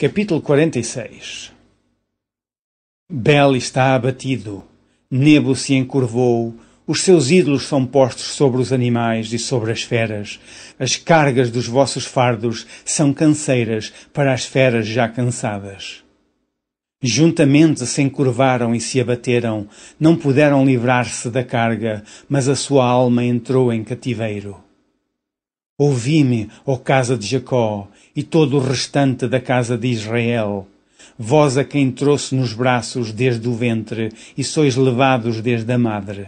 Capítulo 46 Bel está abatido, Nebo se encurvou, os seus ídolos são postos sobre os animais e sobre as feras. As cargas dos vossos fardos são canseiras para as feras já cansadas. Juntamente se encurvaram e se abateram, não puderam livrar-se da carga, mas a sua alma entrou em cativeiro. Ouvi-me, ó casa de Jacó, e todo o restante da casa de Israel. Vós a quem trouxe nos braços desde o ventre, e sois levados desde a madre.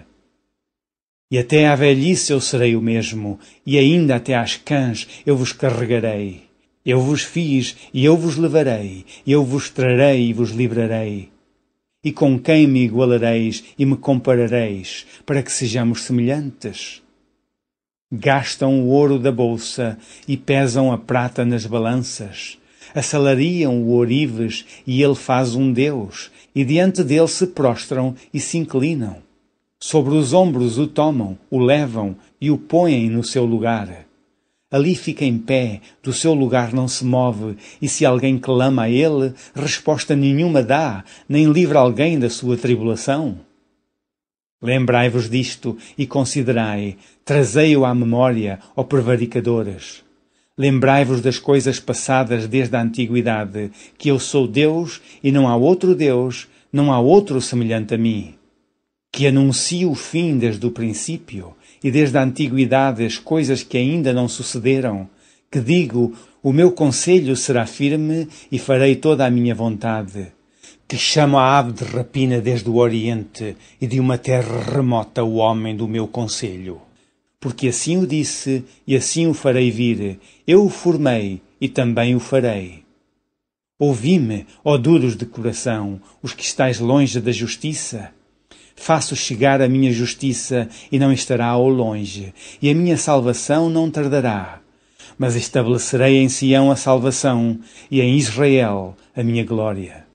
E até à velhice eu serei o mesmo, e ainda até às cãs eu vos carregarei. Eu vos fiz, e eu vos levarei, eu vos trarei e vos livrarei. E com quem me igualareis e me comparareis, para que sejamos semelhantes? gastam o ouro da bolsa e pesam a prata nas balanças. Assalariam o ourives e ele faz um Deus, e diante dele se prostram e se inclinam. Sobre os ombros o tomam, o levam e o põem no seu lugar. Ali fica em pé, do seu lugar não se move, e se alguém clama a ele, resposta nenhuma dá, nem livra alguém da sua tribulação. Lembrai-vos disto e considerai, trazei-o à memória, ó prevaricadores. Lembrai-vos das coisas passadas desde a antiguidade, que eu sou Deus e não há outro Deus, não há outro semelhante a mim. Que anuncio o fim desde o princípio e desde a antiguidade as coisas que ainda não sucederam, que digo, o meu conselho será firme e farei toda a minha vontade que chamo a ave de rapina desde o Oriente e de uma terra remota o homem do meu conselho. Porque assim o disse e assim o farei vir, eu o formei e também o farei. Ouvi-me, ó duros de coração, os que estais longe da justiça. Faço chegar a minha justiça e não estará ao longe, e a minha salvação não tardará. Mas estabelecerei em Sião a salvação e em Israel a minha glória.